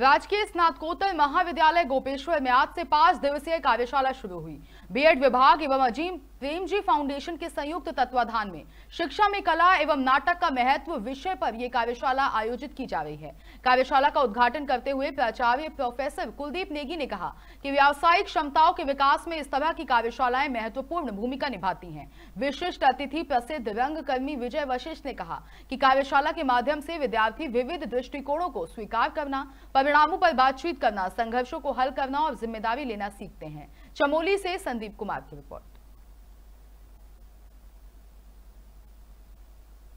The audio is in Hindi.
राजकीय स्नातकोत्तर महाविद्यालय गोपेश्वर में आज से पांच दिवसीय कार्यशाला शुरू हुई बीएड विभाग एवं अजीम प्रेमजी फाउंडेशन के संयुक्त तत्वाधान में शिक्षा में कला एवं नाटक का महत्व विषय पर यह कार्यशाला आयोजित की जा रही है कार्यशाला का उद्घाटन करते हुए प्राचार्य प्रोफेसर कुलदीप नेगी ने कहा कि व्यावसायिक क्षमताओं के विकास में इस तरह की कार्यशालाएं महत्वपूर्ण भूमिका निभाती है विशिष्ट अतिथि प्रसिद्ध रंग विजय वशिष्ठ ने कहा की कार्यशाला के माध्यम से विद्यार्थी विविध दृष्टिकोणों को स्वीकार करना परिणामों पर बातचीत करना संघर्षों को हल करना और जिम्मेदारी लेना सीखते हैं चमोली से संदीप कुमार की रिपोर्ट